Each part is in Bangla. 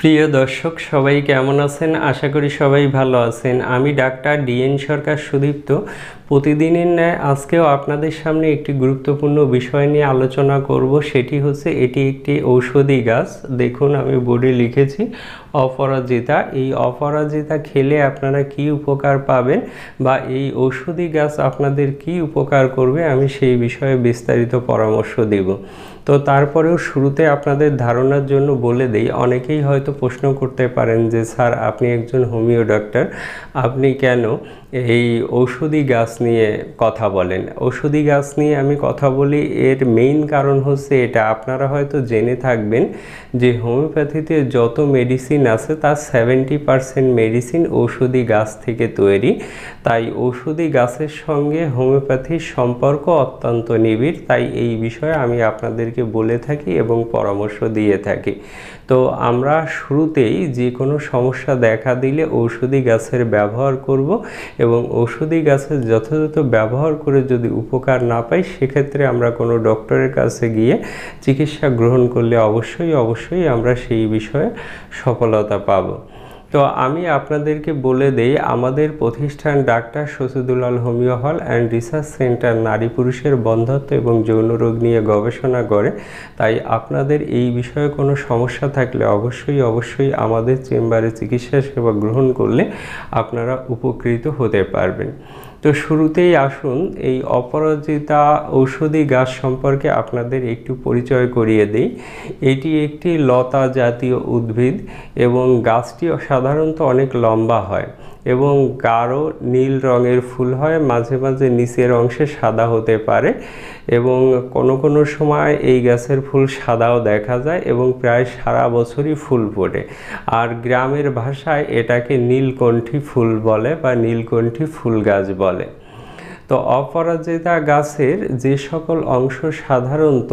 প্রিয় দর্শক সবাই কেমন আছেন আশা করি সবাই ভালো আছেন আমি ডাক্তার ডিএন সরকার সুদীপ্ত প্রতিদিনের ন্যায় আজকেও আপনাদের সামনে একটি গুরুত্বপূর্ণ বিষয় নিয়ে আলোচনা করব সেটি হচ্ছে এটি একটি ঔষধি গাছ দেখুন আমি বোর্ডে লিখেছি অপরাজিতা এই অপরাজিতা খেলে আপনারা কি উপকার পাবেন বা এই ঔষধি গাছ আপনাদের কি উপকার করবে আমি সেই বিষয়ে বিস্তারিত পরামর্শ দেব তো তারপরেও শুরুতে আপনাদের ধারণার জন্য বলে দেই অনেকেই হয়তো প্রশ্ন করতে পারেন যে স্যার আপনি একজন হোমিও ডাক্তার আপনি কেন এই ঔষধি গাছ নিয়ে কথা বলেন ঔষধি গাছ নিয়ে আমি কথা বলি এর মেইন কারণ হচ্ছে এটা আপনারা হয়তো জেনে থাকবেন যে হোমিওপ্যাথিতে যত মেডিসিন আছে তার সেভেন্টি পারসেন্ট মেডিসিন ঔষধি গাছ থেকে তৈরি তাই ঔষধি গাছের সঙ্গে হোমিওপ্যাথির সম্পর্ক অত্যন্ত নিবিড় তাই এই বিষয়ে আমি আপনাদেরকে বলে থাকি এবং পরামর্শ দিয়ে থাকি তো আমরা শুরুতেই যে কোনো সমস্যা দেখা দিলে ঔষধি গাছের ব্যবহার করব এবং ওষুধি গাছের যথাযথ ব্যবহার করে যদি উপকার না পাই সেক্ষেত্রে আমরা কোনো ডক্টরের কাছে গিয়ে চিকিৎসা গ্রহণ করলে অবশ্যই অবশ্যই আমরা সেই বিষয়ে সফলতা পাবো তো আমি আপনাদেরকে বলে দেই আমাদের প্রতিষ্ঠান ডাক্তার শসুদুলাল homeo hall and research centre নারী পুরুষের বন্ধত্ব এবং যৌন রোগ নিয়ে গবেষণা করে তাই আপনাদের এই বিষয়ে কোনো সমস্যা থাকলে অবশ্যই অবশ্যই আমাদের চেম্বারে চিকিৎসা সেবা গ্রহণ করলে আপনারা উপকৃত হতে পারবেন তো শুরুতেই আসুন এই অপরাজিতা ঔষধি গাছ সম্পর্কে আপনাদের একটু পরিচয় করিয়ে দিই এটি একটি লতা জাতীয় উদ্ভিদ এবং গাছটি সাধারণত অনেক লম্বা হয় এবং গাঢ় নীল রঙের ফুল হয় মাঝে মাঝে নিচের অংশে সাদা হতে পারে এবং কোনো কোনো সময় এই গাছের ফুল সাদাও দেখা যায় এবং প্রায় সারা বছরই ফুল ফোটে আর গ্রামের ভাষায় এটাকে নীলকণ্ঠী ফুল বলে বা নীলকণ্ঠি ফুল গাছ বলে তো অপরাজিতা গাছের যে সকল অংশ সাধারণত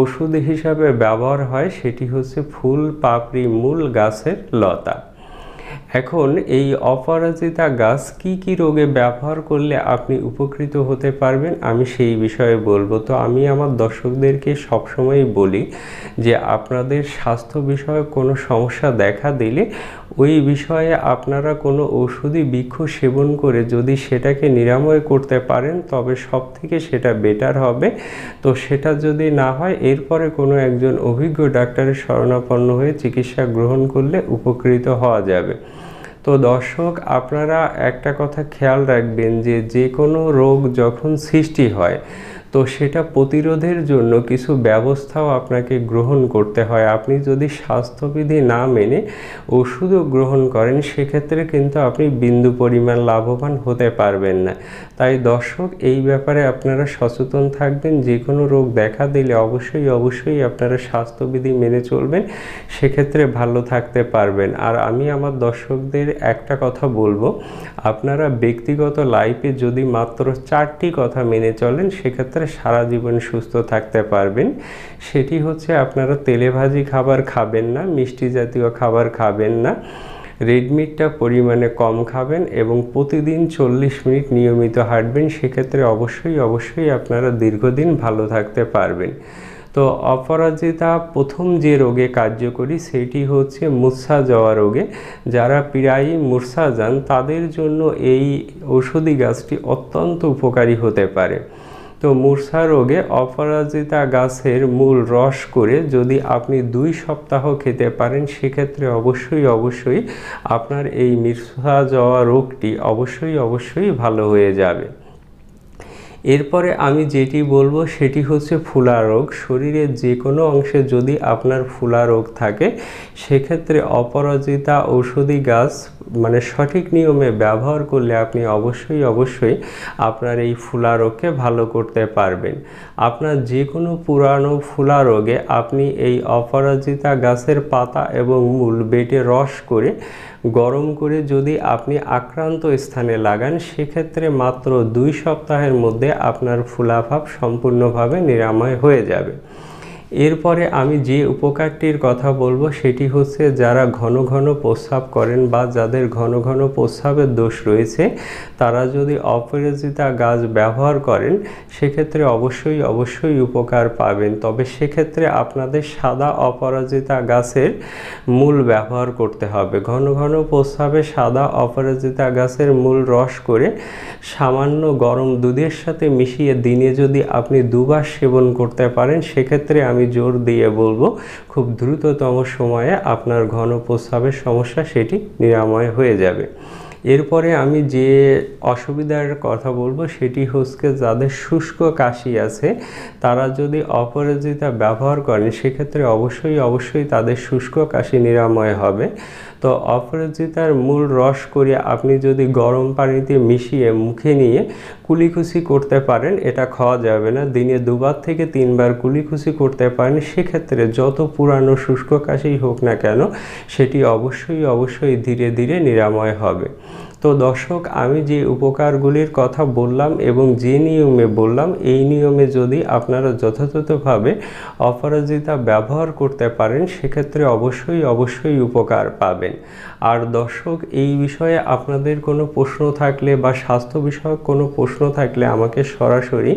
ওষুধ হিসাবে ব্যবহার হয় সেটি হচ্ছে ফুল পাপড়ি মূল গাছের লতা এখন এই অপরাজিতা গাছ কি কি রোগে ব্যবহার করলে আপনি উপকৃত হতে পারবেন আমি সেই বিষয়ে বলবো তো আমি আমার দর্শকদেরকে সবসময়ই বলি যে আপনাদের স্বাস্থ্য বিষয়ে কোনো সমস্যা দেখা দিলে ওই বিষয়ে আপনারা কোনো ঔষধি বৃক্ষ সেবন করে যদি সেটাকে নিরাময় করতে পারেন তবে সব থেকে সেটা বেটার হবে তো সেটা যদি না হয় এরপরে কোনো একজন অভিজ্ঞ ডাক্তারের শরণাপন্ন হয়ে চিকিৎসা গ্রহণ করলে উপকৃত হওয়া যাবে তো দর্শক আপনারা একটা কথা খেয়াল রাখবেন যে যে কোনো রোগ যখন সৃষ্টি হয় তো সেটা প্রতিরোধের জন্য কিছু ব্যবস্থাও আপনাকে গ্রহণ করতে হয় আপনি যদি স্বাস্থ্যবিধি না মেনে ওষুধও গ্রহণ করেন সেক্ষেত্রে কিন্তু আপনি বিন্দু পরিমাণ লাভবান হতে পারবেন না তাই দর্শক এই ব্যাপারে আপনারা সচেতন থাকবেন যে কোনো রোগ দেখা দিলে অবশ্যই অবশ্যই আপনারা স্বাস্থ্যবিধি মেনে চলবেন সেক্ষেত্রে ভালো থাকতে পারবেন আর আমি আমার দর্শকদের একটা কথা বলবো আপনারা ব্যক্তিগত লাইফে যদি মাত্র চারটি কথা মেনে চলেন সেক্ষেত্রে সারা জীবন সুস্থ থাকতে পারবেন সেটি হচ্ছে আপনারা তেলেভাজি খাবার খাবেন না মিষ্টি জাতীয় খাবার খাবেন না রেডমিটটা পরিমাণে কম খাবেন এবং প্রতিদিন চল্লিশ মিনিট নিয়মিত হাঁটবেন সেক্ষেত্রে অবশ্যই অবশ্যই আপনারা দীর্ঘদিন ভালো থাকতে পারবেন তো অপরাজিতা প্রথম যে রোগে কার্যকরী সেটি হচ্ছে মূর্ছা যাওয়া রোগে যারা প্রায়ই মূর্ছা যান তাদের জন্য এই ঔষধি গাছটি অত্যন্ত উপকারী হতে পারে তো মূর্ছা রোগে অপরাজিতা গাছের মূল রস করে যদি আপনি দুই সপ্তাহ খেতে পারেন সেক্ষেত্রে অবশ্যই অবশ্যই আপনার এই মূর্ছা যাওয়া রোগটি অবশ্যই অবশ্যই ভালো হয়ে যাবে এরপরে আমি যেটি বলবো সেটি হচ্ছে ফুলা রোগ শরীরের যে কোনো অংশে যদি আপনার ফুলা রোগ থাকে সেক্ষেত্রে অপরাজিতা ঔষধি গাছ মানে সঠিক নিয়মে ব্যবহার করলে আপনি অবশ্যই অবশ্যই আপনার এই ফুলা রোগকে ভালো করতে পারবেন আপনার যে কোনো পুরানো ফুলা রোগে আপনি এই অপরাজিতা গাছের পাতা এবং মূল বেটে রস করে গরম করে যদি আপনি আক্রান্ত স্থানে লাগান সেক্ষেত্রে মাত্র দুই সপ্তাহের মধ্যে আপনার ফুলাভাব সম্পূর্ণভাবে নিরাময় হয়ে যাবে এরপরে আমি যে উপকারটির কথা বলবো সেটি হচ্ছে যারা ঘন ঘন প্রস্রাব করেন বা যাদের ঘন ঘন প্রস্রাবের দোষ রয়েছে তারা যদি অপরাজিতা গাছ ব্যবহার করেন সেক্ষেত্রে অবশ্যই অবশ্যই উপকার পাবেন তবে সেক্ষেত্রে আপনাদের সাদা অপরাজিতা গাছের মূল ব্যবহার করতে হবে ঘন ঘন প্রস্রাবে সাদা অপরাজিতা গাছের মূল রস করে সামান্য গরম দুধের সাথে মিশিয়ে দিনে যদি আপনি দুবার সেবন করতে পারেন সেক্ষেত্রে আমি আমি জোর দিয়ে বলবো খুব দ্রুততম সময়ে আপনার ঘন প্রস্রাবের সমস্যা সেটি নিরাময় হয়ে যাবে এরপরে আমি যে অসুবিধার কথা বলবো সেটি হচ্ছে যাদের শুষ্ক কাশি আছে তারা যদি অপরাজিতা ব্যবহার করেন সেক্ষেত্রে অবশ্যই অবশ্যই তাদের শুষ্ক কাশি নিরাময় হবে তো অপরাজিতার মূল রস করিয়া আপনি যদি গরম পানিতে মিশিয়ে মুখে নিয়ে কুলিখুশি করতে পারেন এটা খাওয়া যাবে না দিনে দুবার থেকে তিনবার কুলিখুশি করতে পারেন সেক্ষেত্রে যত পুরানো শুষ্ক কাশি হোক না কেন সেটি অবশ্যই অবশ্যই ধীরে ধীরে নিরাময় হবে তো দর্শক আমি যে উপকারগুলির কথা বললাম এবং যে নিয়মে বললাম এই নিয়মে যদি আপনারা যথাযথভাবে অপরাজিতা ব্যবহার করতে পারেন সেক্ষেত্রে অবশ্যই অবশ্যই উপকার পাবেন আর দর্শক এই বিষয়ে আপনাদের কোনো প্রশ্ন থাকলে বা স্বাস্থ্য বিষয়ক কোনো প্রশ্ন থাকলে আমাকে সরাসরি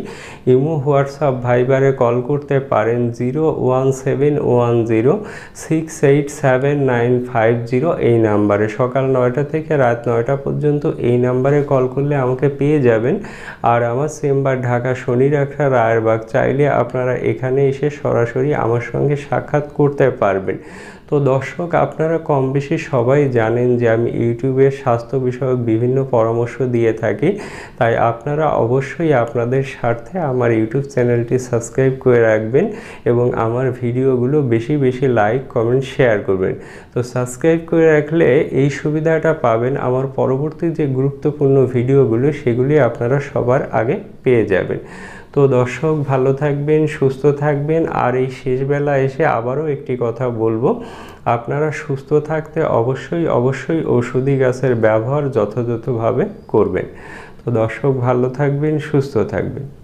ইমো হোয়াটসঅ্যাপ ভাইবারে কল করতে পারেন zero one seven one zero six eight seven nine five zero এই নাম্বারে সকাল নয়টা থেকে রাত নয়টা পর্যন্ত পর্যন্ত এই নাম্বারে কল করলে আমাকে পেয়ে যাবেন আর আমার চেম্বার ঢাকা শনি রাখা রায়েরবাগ চাইলে আপনারা এখানে এসে সরাসরি আমার সঙ্গে সাক্ষাৎ করতে পারবেন তো দর্শক আপনারা কম বেশি সবাই জানেন যে আমি ইউটিউবে স্বাস্থ্য বিষয়ক বিভিন্ন পরামর্শ দিয়ে থাকি তাই আপনারা অবশ্যই আপনাদের স্বার্থে আমার ইউটিউব চ্যানেলটি সাবস্ক্রাইব করে রাখবেন এবং আমার ভিডিওগুলো বেশি বেশি লাইক কমেন্ট শেয়ার করবেন তো সাবস্ক্রাইব করে রাখলে এই সুবিধাটা পাবেন আমার পরবর্তী যে গুরুত্বপূর্ণ ভিডিওগুলো সেগুলি আপনারা সবার আগে পেয়ে যাবেন তো দর্শক ভালো থাকবেন সুস্থ থাকবেন আর এই শেষবেলা এসে আবারও একটি কথা বলবো আপনারা সুস্থ থাকতে অবশ্যই অবশ্যই ওষুধি গাছের ব্যবহার যথাযথভাবে করবেন তো দর্শক ভালো থাকবেন সুস্থ থাকবেন